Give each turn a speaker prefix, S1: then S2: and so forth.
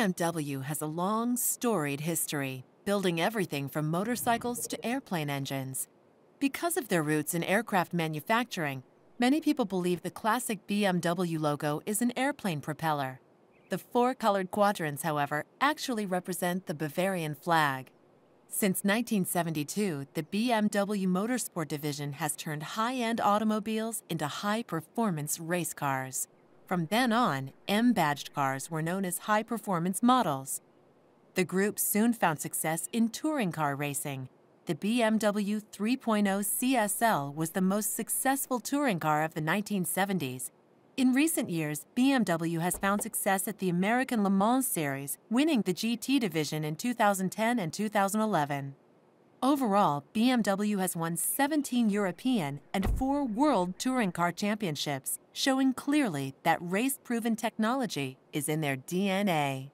S1: BMW has a long, storied history, building everything from motorcycles to airplane engines. Because of their roots in aircraft manufacturing, many people believe the classic BMW logo is an airplane propeller. The four colored quadrants, however, actually represent the Bavarian flag. Since 1972, the BMW Motorsport division has turned high-end automobiles into high-performance race cars. From then on, M badged cars were known as high performance models. The group soon found success in touring car racing. The BMW 3.0 CSL was the most successful touring car of the 1970s. In recent years, BMW has found success at the American Le Mans Series, winning the GT division in 2010 and 2011. Overall, BMW has won 17 European and four World Touring Car Championships, showing clearly that race proven technology is in their DNA.